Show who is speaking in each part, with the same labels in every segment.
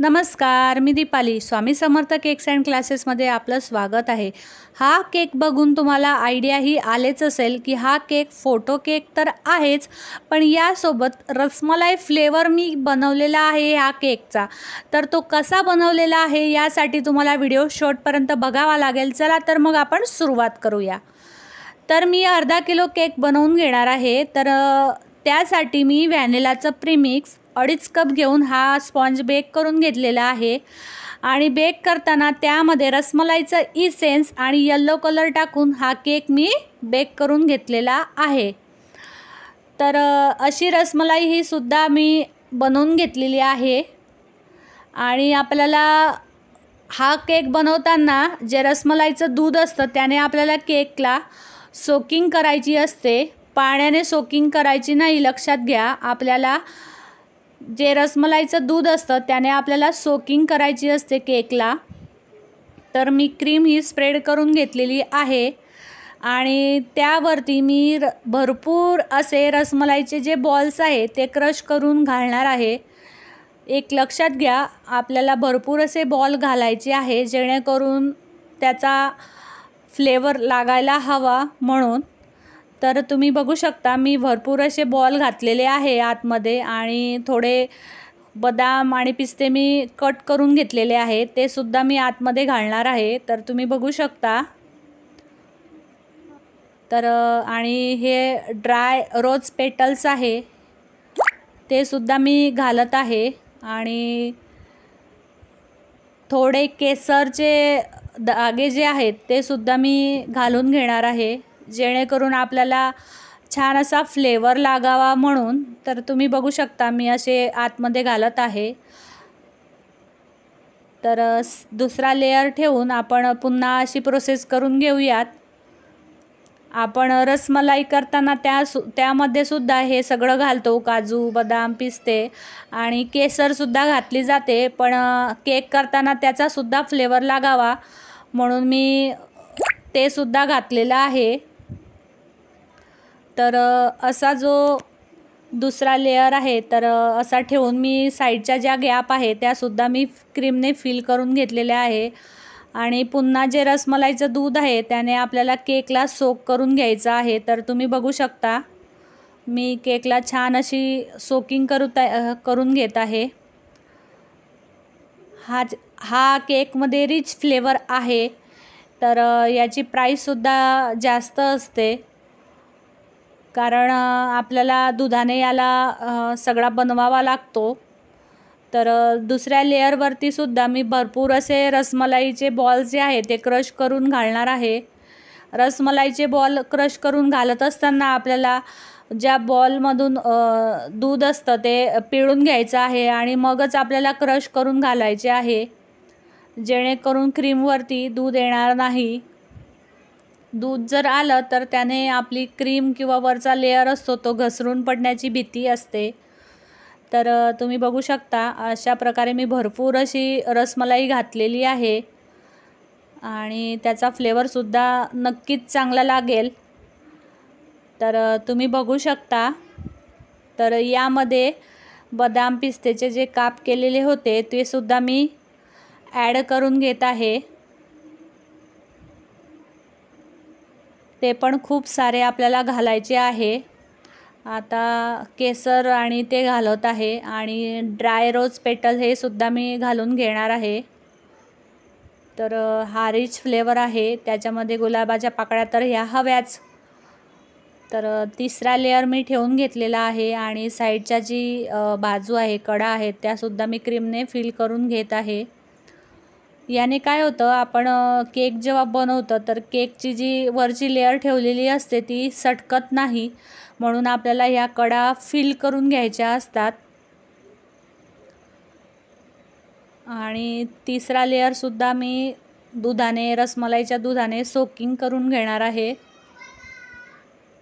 Speaker 1: नमस्कार मी Deepali Swami Samarth cakes and क्लासेसमध्ये आपलं स्वागत आहे हा केक बघून तुम्हाला आयडियाही आलेच असेल की हा केक फोटो केक तर आहेच पण यासोबत रसमलाई फ्लेवर मी बनवलेला आहे ह्या केकचा तर तो कसा बनवलेला आहे यासाठी तुम्हाला व्हिडिओ शॉर्टपर्यंत बघावा लागेल चला तर मग आपण सुरुवात करूया तर मी अर्धा किलो केक बनवून घेणार आहे तर त्यासाठी मी व्हॅनिलाचं प्रीमिक्स अडीच कप घेऊन हा स्पॉन्ज बेक करून घेतलेला आहे आणि बेक करताना त्यामध्ये रसमलाईचं इसेन्स आणि यल्लो कलर टाकून हा केक मी बेक करून घेतलेला आहे तर अशी रसमलाई ही सुद्धा मी बनवून घेतलेली आहे आणि आपल्याला हा केक बनवताना जे रसमलाईचं दूध असतं त्याने आपल्याला केकला सोकिंग करायची असते पाण्याने सोकिंग करायची नाही लक्षात घ्या आपल्याला जे रसमलाईचं दूध असतं त्याने आपल्याला सोकिंग करायची असते केकला तर मी क्रीम ही स्प्रेड करून घेतलेली आहे आणि त्यावरती मी र भरपूर असे रसमलाईचे जे बॉल्स आहे ते क्रश करून घालणार आहे एक लक्षात घ्या आपल्याला भरपूर असे बॉल घालायचे आहे जेणेकरून त्याचा फ्लेवर लागायला हवा म्हणून तर तुम्ही बघू शकता मी भरपूर असे बॉल घातलेले आहे आतमध्ये आणि थोडे बदाम आणि पिस्ते मी कट करून घेतलेले आहे ते सुद्धा मी आतमध्ये घालणार आहे तर तुम्ही बघू शकता तर आणि हे ड्राय रोज पेटल्स आहे ते सुद्धा मी घालत आहे आणि थोडे केसरचे धागे जे आहेत ते सुद्धा मी घालून घेणार आहे जेणेकरून आपल्याला छान असा फ्लेवर लागावा म्हणून तर तुम्ही बघू शकता मी असे आतमध्ये घालत आहे तर दुसरा लेयर ठेवून आपण पुन्हा अशी प्रोसेस करून घेऊयात आपण रसमलाई करताना त्या सु त्यामध्ये सुद्धा हे सगळं घालतो काजू बदाम पिस्ते आणि केसरसुद्धा घातली जाते पण केक करताना त्याचासुद्धा फ्लेवर लागावा म्हणून मी ते सुद्धा घातलेलं आहे तर असा जो दुसरा लेअर आहे तर असा ठेवून मी साईडच्या ज्या गॅप आहे त्यासुद्धा मी क्रीमने फिल करून घेतलेल्या आहे आणि पुन्हा जे रसमलाईचं दूध आहे त्याने आपल्याला केकला सोक करून घ्यायचा आहे तर तुम्ही बघू शकता मी केकला छान अशी सोकिंग करू करून घेत आहे हा हा केकमध्ये रिच फ्लेवर आहे तर याची प्राईससुद्धा जास्त असते कारण आपल्याला दुधाने याला सगळा बनवावा लागतो तर दुसऱ्या लेअरवरती सुद्धा मी भरपूर असे रसमलाईचे बॉल जे आहे ते क्रश करून घालणार आहे रसमलाईचे बॉल क्रश करून घालत असताना आपल्याला ज्या बॉलमधून दूध असतं ते पिळून घ्यायचं आहे आणि मगच आपल्याला क्रश करून घालायचे आहे जेणेकरून क्रीमवरती दूध येणार नाही दूध जर आलं तर त्याने आपली क्रीम किंवा वरचा लेअर असतो तो घसरून पडण्याची भीती असते तर तुम्ही बघू शकता अशा प्रकारे मी भरपूर अशी रसमलाई घातलेली आहे आणि त्याचा फ्लेवरसुद्धा नक्कीच चांगला लागेल तर तुम्ही बघू शकता तर यामध्ये बदाम पिस्तेचे जे काप केलेले होते ते सुद्धा मी ॲड करून घेत आहे ते पण खूप सारे आपल्याला घालायचे आहे आता केसर आणि ते घालत आहे आणि ड्राय रोज पेटल हे सुद्धा मी घालून घेणार आहे तर हा रिच फ्लेवर आहे त्याच्यामध्ये गुलाबाच्या पाकळ्या तर ह्या हव्याच तर तिसरा लेअर मी ठेवून घेतलेला आहे आणि साईडच्या जी बाजू आहे कडा आहेत त्यासुद्धा मी क्रीमने फिल करून घेत आहे याने काय होतं आपण केक जेव्हा बनवतं तर केकची जी वरची लेअर ठेवलेली असते ती सटकत नाही म्हणून आपल्याला ह्या कडा फिल करून घ्यायच्या असतात आणि तिसरा लेअरसुद्धा मी दुधाने रसमलाईच्या दुधाने सोकिंग करून घेणार आहे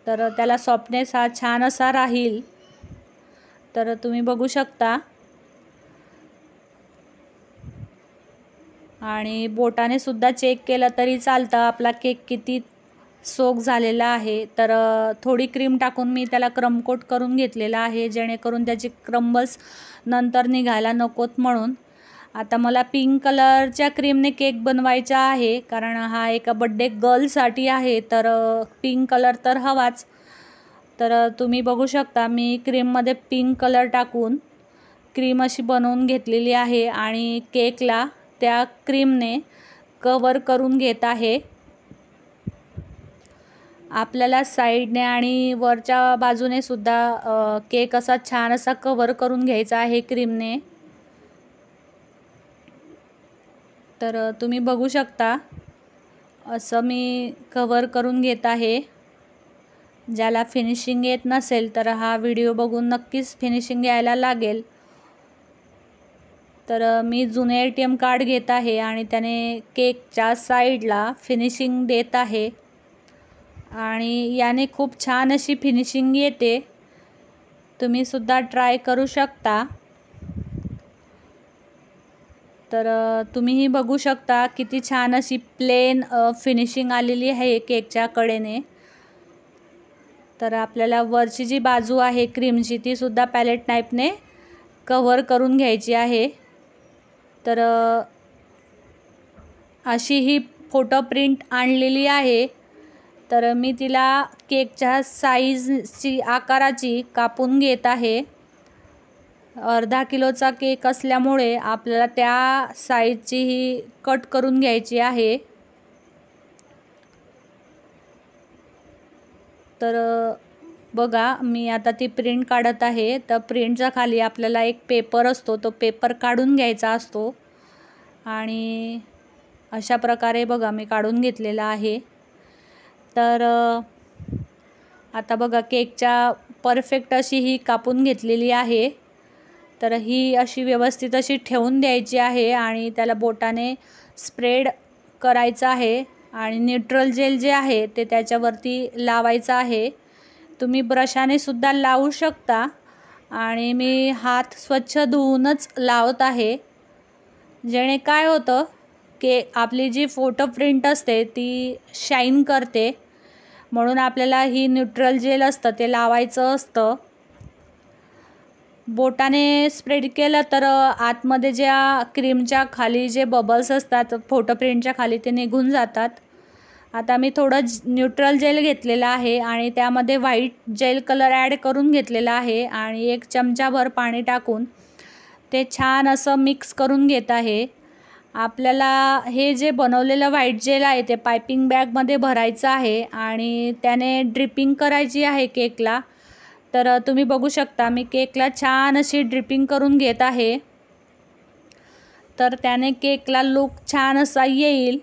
Speaker 1: तर त्याला सॉफ्टनेस हा छान असा राहील तर तुम्ही बघू शकता आणि बोटाने सुद्धा चेक केलं तरी चालतं आपला केक किती सोक झालेला आहे तर थोडी क्रीम टाकून मी त्याला क्रमकोट करून घेतलेला आहे जेणेकरून त्याचे क्रम्बल्स नंतर निघायला नकोत म्हणून आता मला पिंक कलरच्या क्रीमने केक बनवायचा आहे कारण हा एका बड्डे गर्लसाठी आहे तर पिंक कलर तर हवाच तर तुम्ही बघू शकता मी क्रीममध्ये पिंक कलर टाकून क्रीम अशी बनवून घेतलेली आहे आणि केकला त्या क्रीमने कवर करून घेत आहे आपल्याला साईडने आणि वरच्या बाजूने सुद्धा केक असा छान असा कवर करून घ्यायचा आहे क्रीमने तर तुम्ही बघू शकता असं मी कवर करून घेत आहे ज्याला फिनिशिंग येत नसेल तर हा व्हिडिओ बघून नक्कीच फिनिशिंग यायला लागेल तर मी जुने ए टी एम कार्ड घेत आहे आणि त्याने केकच्या साईडला फिनिशिंग देत आहे आणि याने खूप छान अशी फिनिशिंग येते तुम्हीसुद्धा ट्राय करू शकता तर तुम्हीही बघू शकता किती छान अशी प्लेन फिनिशिंग आलेली आहे केकच्या कडेने तर आपल्याला वरची जी बाजू आहे क्रीमची तीसुद्धा पॅलेट नाईपने कव्हर करून घ्यायची आहे तर अशी ही फोटो प्रिंट आणलेली आहे तर मी तिला केकच्या साईजची आकाराची कापून घेत आहे अर्धा किलोचा केक असल्यामुळे आपल्याला त्या साईजची ही कट करून घ्यायची आहे तर बघा मी आता ती प्रिंट काढत आहे तर प्रिंटच्या खाली आपल्याला एक पेपर असतो तो पेपर काढून घ्यायचा असतो आणि अशा प्रकारे बघा मी काढून घेतलेला आहे तर आता बघा केकच्या परफेक्ट अशी ही कापून घेतलेली आहे तर ही अशी व्यवस्थित अशी ठेवून द्यायची आहे आणि त्याला बोटाने स्प्रेड करायचं आहे आणि न्यूट्रल जेल जे आहे ते त्याच्यावरती लावायचं आहे तुम्ही ब्रशाने सुद्धा लावू शकता आणि मी हात स्वच्छ धुवूनच लावत आहे जेणे काय होतं की आपली जी फोटो प्रिंट असते ती शाईन करते म्हणून आपल्याला ही न्यूट्रल जेल असतं ते लावायचं असतं बोटाने स्प्रेड केलं तर आतमध्ये ज्या क्रीमच्या खाली जे बबल्स असतात फोटो प्रिंटच्या खाली ते निघून जातात आता मी थोडं न्यूट्रल जेल घेतलेलं आहे आणि त्यामध्ये व्हाईट जेल कलर ॲड करून घेतलेला आहे आणि एक चमचाभर पाणी टाकून ते छान असं मिक्स करून घेत आहे आपल्याला हे जे बनवलेलं व्हाईट जेल आहे ते पायपिंग बॅगमध्ये भरायचं आहे आणि त्याने ड्रिपिंग करायची आहे केकला तर तुम्ही बघू शकता मी केकला छान अशी ड्रिपिंग करून घेत आहे तर त्याने केकला लूक छान असा येईल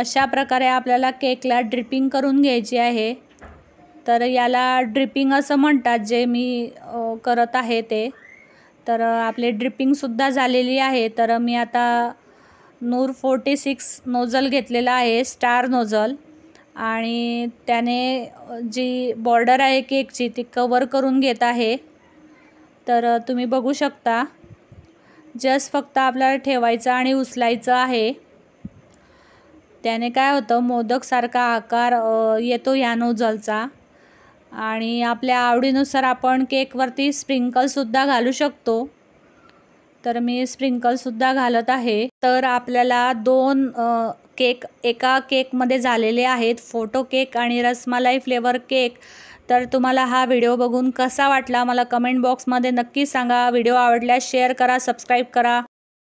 Speaker 1: अशा प्रकारे आपल्याला केकला ड्रिपिंग करून घ्यायची आहे तर याला ड्रिपिंग असं म्हणतात जे मी करत आहे ते तर आपले ड्रिपिंगसुद्धा झालेली आहे तर मी आता नूर फोर्टी सिक्स नोजल घेतलेला आहे स्टार नोजल आणि त्याने जी बॉर्डर आहे केकची ती कवर करून घेत आहे तर तुम्ही बघू शकता जस्ट फक्त आपल्याला ठेवायचं आणि उचलायचं आहे त्याने काय होतं मोदकसारखा आकार येतो ह्या नोझलचा आणि आपल्या आवडीनुसार आपण केकवरती स्प्रिंकलसुद्धा घालू शकतो तर मी स्प्रिंकलसुद्धा घालत आहे तर आपल्याला दोन केक एका केकमध्ये झालेले आहेत फोटो केक आणि रसमलाई फ्लेवर केक तर तुम्हाला हा व्हिडिओ बघून कसा वाटला मला कमेंट बॉक्समध्ये नक्की सांगा व्हिडिओ आवडल्यास शेअर करा सबस्क्राईब करा